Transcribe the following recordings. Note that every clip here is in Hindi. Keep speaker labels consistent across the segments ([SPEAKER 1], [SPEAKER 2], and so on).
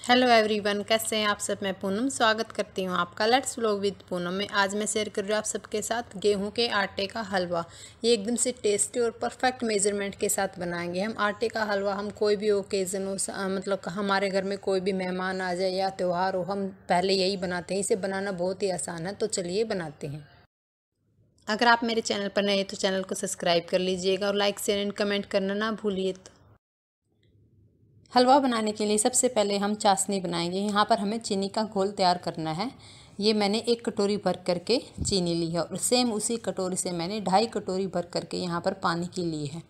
[SPEAKER 1] हेलो एवरीवन कैसे हैं आप सब मैं पूनम स्वागत करती हूं आपका लेट्स व्लॉग विद पूनम में आज मैं शेयर कर रही हूँ आप सबके साथ गेहूं के आटे का हलवा ये एकदम से टेस्टी और परफेक्ट मेजरमेंट के साथ बनाएंगे हम आटे का हलवा हम कोई भी ओकेज़न हो मतलब हमारे घर में कोई भी मेहमान आ जाए या त्यौहार हो हम पहले यही बनाते हैं इसे बनाना बहुत ही आसान है तो चलिए बनाते हैं अगर आप मेरे चैनल पर नए हैं तो चैनल को सब्सक्राइब कर लीजिएगा और लाइक शेयर एंड कमेंट करना ना भूलिए तो हलवा बनाने के लिए सबसे पहले हम चाशनी बनाएंगे यहाँ पर हमें चीनी का घोल तैयार करना है ये मैंने एक कटोरी भर करके चीनी ली है और सेम उसी कटोरी से मैंने ढाई कटोरी भर करके यहाँ पर पानी की ली है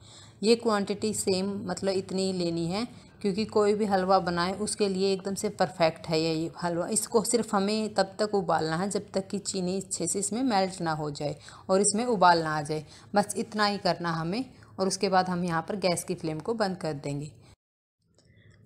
[SPEAKER 1] ये क्वांटिटी सेम मतलब इतनी ही लेनी है क्योंकि कोई भी हलवा बनाए उसके लिए एकदम से परफेक्ट है ये हलवा इसको सिर्फ हमें तब तक उबालना है जब तक कि चीनी अच्छे से इसमें मेल्ट ना हो जाए और इसमें उबाल ना आ जाए बस इतना ही करना हमें और उसके बाद हम यहाँ पर गैस की फ्लेम को बंद कर देंगे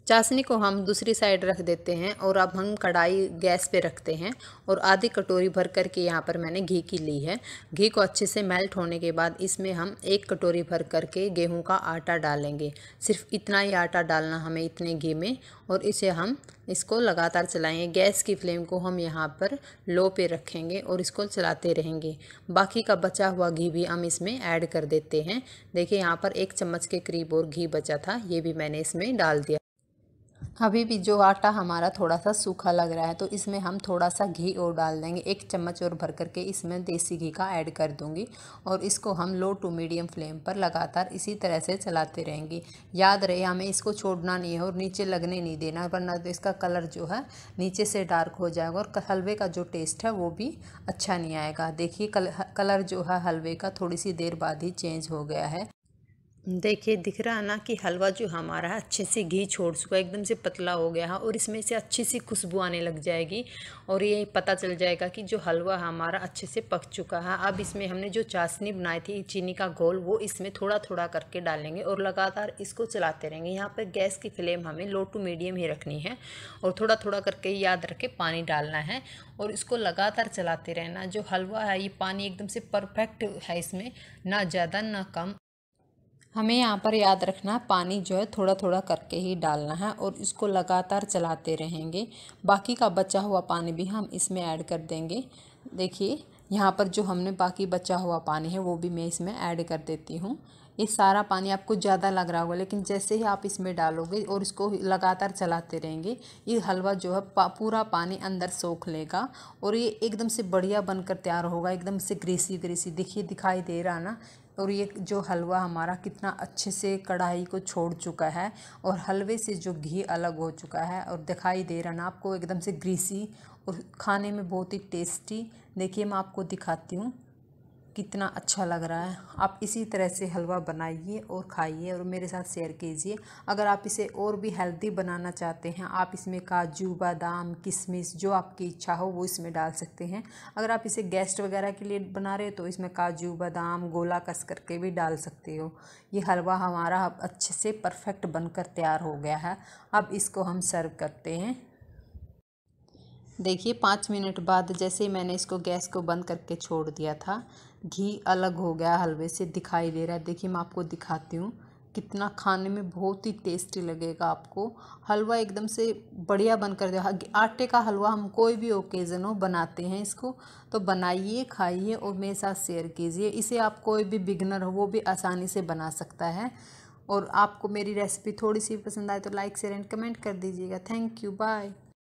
[SPEAKER 1] चाशनी को हम दूसरी साइड रख देते हैं और अब हम कढ़ाई गैस पे रखते हैं और आधी कटोरी भर कर के यहाँ पर मैंने घी की ली है घी को अच्छे से मेल्ट होने के बाद इसमें हम एक कटोरी भर करके गेहूं गेहूँ का आटा डालेंगे सिर्फ इतना ही आटा डालना हमें इतने घी में और इसे हम इसको लगातार चलाएंगे गैस की फ्लेम को हम यहाँ पर लो पे रखेंगे और इसको चलाते रहेंगे बाकी का बचा हुआ घी भी हम इसमें ऐड कर देते हैं देखिए यहाँ पर एक चम्मच के करीब और घी बचा था ये भी मैंने इसमें डाल दिया अभी भी जो आटा हमारा थोड़ा सा सूखा लग रहा है तो इसमें हम थोड़ा सा घी और डाल देंगे एक चम्मच और भर करके इसमें देसी घी का ऐड कर दूंगी और इसको हम लो टू मीडियम फ्लेम पर लगातार इसी तरह से चलाते रहेंगे याद रहे हमें इसको छोड़ना नहीं है और नीचे लगने नहीं देना वरना तो इसका कलर जो है नीचे से डार्क हो जाएगा और हलवे का जो टेस्ट है वो भी अच्छा नहीं आएगा देखिए कल, कलर जो है हलवे का थोड़ी सी देर बाद ही चेंज हो गया है देखिए दिख रहा है ना कि हलवा जो हमारा है अच्छे से घी छोड़ चुका है एकदम से पतला हो गया है और इसमें से अच्छी सी खुशबू आने लग जाएगी और ये पता चल जाएगा कि जो हलवा हमारा अच्छे से पक चुका है अब इसमें हमने जो चाशनी बनाई थी चीनी का घोल वो इसमें थोड़ा थोड़ा करके डालेंगे और लगातार इसको चलाते रहेंगे यहाँ पर गैस की फ्लेम हमें लो टू मीडियम ही रखनी है और थोड़ा थोड़ा करके याद रख के पानी डालना है और इसको लगातार चलाते रहना जो हलवा है ये पानी एकदम से परफेक्ट है इसमें ना ज़्यादा ना कम हमें यहाँ पर याद रखना पानी जो है थोड़ा थोड़ा करके ही डालना है और इसको लगातार चलाते रहेंगे बाकी का बचा हुआ पानी भी हम इसमें ऐड कर देंगे देखिए यहाँ पर जो हमने बाकी बचा हुआ पानी है वो भी मैं इसमें ऐड कर देती हूँ ये सारा पानी आपको ज़्यादा लग रहा होगा लेकिन जैसे ही आप इसमें डालोगे और इसको लगातार चलाते रहेंगे ये हलवा जो है पा, पूरा पानी अंदर सोख लेगा और ये एकदम से बढ़िया बनकर तैयार होगा एकदम से ग्रेसी ग्रेसी देखिए दिखाई दे रहा ना और ये जो हलवा हमारा कितना अच्छे से कढ़ाई को छोड़ चुका है और हलवे से जो घी अलग हो चुका है और दिखाई दे रहा ना आपको एकदम से ग्रीसी और खाने में बहुत ही टेस्टी देखिए मैं आपको दिखाती हूँ कितना अच्छा लग रहा है आप इसी तरह से हलवा बनाइए और खाइए और मेरे साथ शेयर कीजिए अगर आप इसे और भी हेल्दी बनाना चाहते हैं आप इसमें काजू बादाम किशमिश जो आपकी इच्छा हो वो इसमें डाल सकते हैं अगर आप इसे गेस्ट वगैरह के लिए बना रहे हो तो इसमें काजू बादाम गोला कस करके भी डाल सकते हो ये हलवा हमारा अब अच्छे से परफेक्ट बनकर तैयार हो गया है अब इसको हम सर्व करते हैं देखिए पाँच मिनट बाद जैसे ही मैंने इसको गैस को बंद करके छोड़ दिया था घी अलग हो गया हलवे से दिखाई दे रहा है देखिए मैं आपको दिखाती हूँ कितना खाने में बहुत ही टेस्टी लगेगा आपको हलवा एकदम से बढ़िया बन कर आटे का हलवा हम कोई भी ओकेज़न हो बनाते हैं इसको तो बनाइए खाइए और मेरे साथ शेयर कीजिए इसे आप कोई भी बिगनर हो वो भी आसानी से बना सकता है और आपको मेरी रेसिपी थोड़ी सी पसंद आए तो लाइक शेयर एंड कमेंट कर दीजिएगा थैंक यू बाय